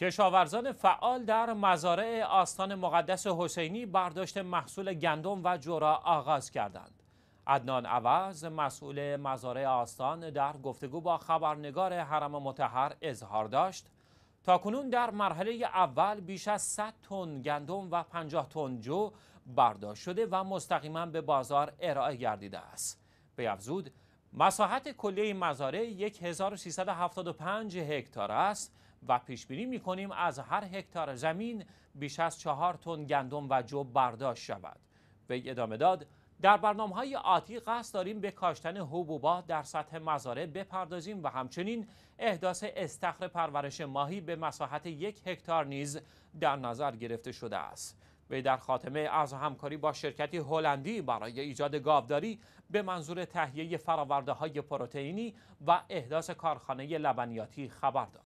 کشاورزان فعال در مزارع آستان مقدس حسینی برداشت محصول گندم و جورا آغاز کردند. عدنان عوض مسئول مزارع آستان در گفتگو با خبرنگار حرم متحر اظهار داشت تا کنون در مرحله اول بیش از 100 تن گندم و 50 تن جو برداشت شده و مستقیما به بازار ارائه گردیده است. به افزود مساحت کلی مزارع 1375 هکتار است و پیش بینی می کنیم از هر هکتار زمین بیش از چهار تن گندم و جو برداشت شود وی ادامه داد در برنامه های آتی قصد داریم به کاشتن حبوبات در سطح مزارع بپردازیم و همچنین احداث استخر پرورش ماهی به مساحت یک هکتار نیز در نظر گرفته شده است وی در خاتمه از همکاری با شرکتی هلندی برای ایجاد گاوداری به منظور تهیه فراورده های پروتئینی و احداث کارخانه لبنیاتی خبر داد